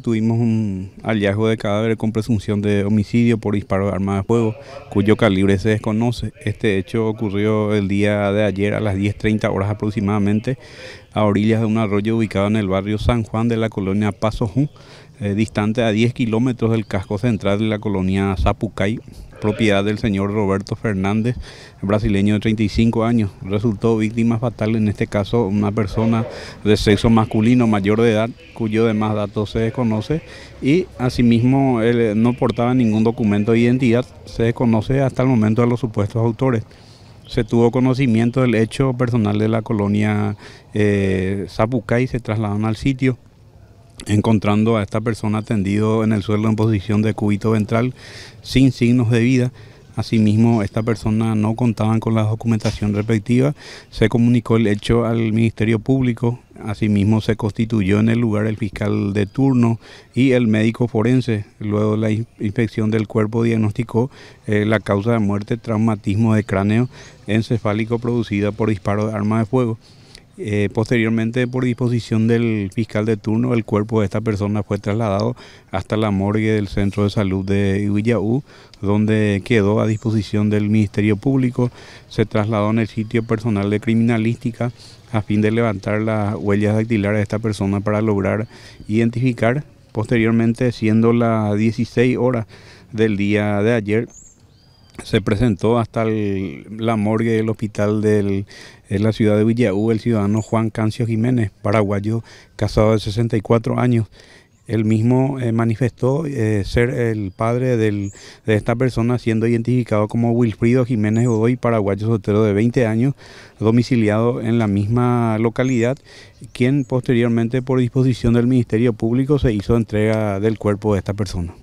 Tuvimos un hallazgo de cadáver con presunción de homicidio por disparo de arma de fuego, cuyo calibre se desconoce. Este hecho ocurrió el día de ayer a las 10.30 horas aproximadamente, a orillas de un arroyo ubicado en el barrio San Juan de la colonia Paso Jun, eh, distante a 10 kilómetros del casco central de la colonia Zapucay, propiedad del señor Roberto Fernández, brasileño de 35 años. Resultó víctima fatal, en este caso una persona de sexo masculino mayor de edad, cuyo demás datos se desconoce, y asimismo él eh, no portaba ningún documento de identidad, se desconoce hasta el momento de los supuestos autores se tuvo conocimiento del hecho personal de la colonia eh, y se trasladaron al sitio encontrando a esta persona tendido en el suelo en posición de cubito ventral sin signos de vida. Asimismo, esta persona no contaban con la documentación respectiva. Se comunicó el hecho al Ministerio Público. Asimismo, se constituyó en el lugar el fiscal de turno y el médico forense. Luego la inspección del cuerpo diagnosticó eh, la causa de muerte, traumatismo de cráneo encefálico producida por disparo de arma de fuego. Eh, posteriormente, por disposición del fiscal de turno, el cuerpo de esta persona fue trasladado hasta la morgue del Centro de Salud de Huillaú, donde quedó a disposición del Ministerio Público. Se trasladó en el sitio personal de criminalística a fin de levantar las huellas dactilares de esta persona para lograr identificar. Posteriormente, siendo las 16 horas del día de ayer, se presentó hasta la morgue del hospital de la ciudad de Villaú el ciudadano Juan Cancio Jiménez, paraguayo casado de 64 años. Él mismo eh, manifestó eh, ser el padre de esta persona, siendo identificado como Wilfrido Jiménez Godoy, paraguayo soltero de 20 años, domiciliado en la misma localidad, quien posteriormente, por disposición del Ministerio Público, se hizo entrega del cuerpo de esta persona.